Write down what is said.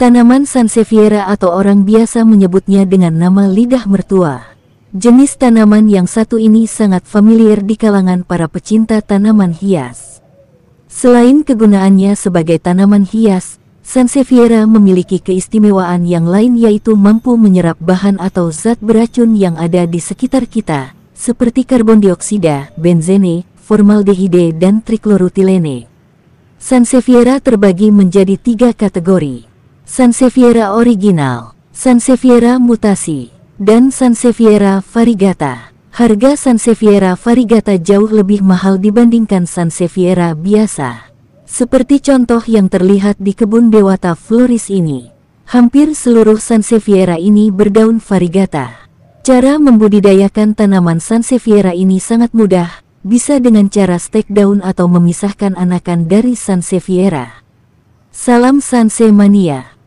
Tanaman Sansevieria atau orang biasa menyebutnya dengan nama lidah mertua. Jenis tanaman yang satu ini sangat familiar di kalangan para pecinta tanaman hias. Selain kegunaannya sebagai tanaman hias, Sansevieria memiliki keistimewaan yang lain yaitu mampu menyerap bahan atau zat beracun yang ada di sekitar kita, seperti karbon dioksida, benzene, formaldehide, dan triklorutilene. Sansevieria terbagi menjadi tiga kategori. Sansevieria original, Sansevieria mutasi, dan Sansevieria variegata. Harga Sansevieria variegata jauh lebih mahal dibandingkan Sansevieria biasa. Seperti contoh yang terlihat di kebun Dewata Floris ini, hampir seluruh Sansevieria ini berdaun variegata. Cara membudidayakan tanaman Sansevieria ini sangat mudah, bisa dengan cara stek daun atau memisahkan anakan dari Sansevieria. Salam Sansemania!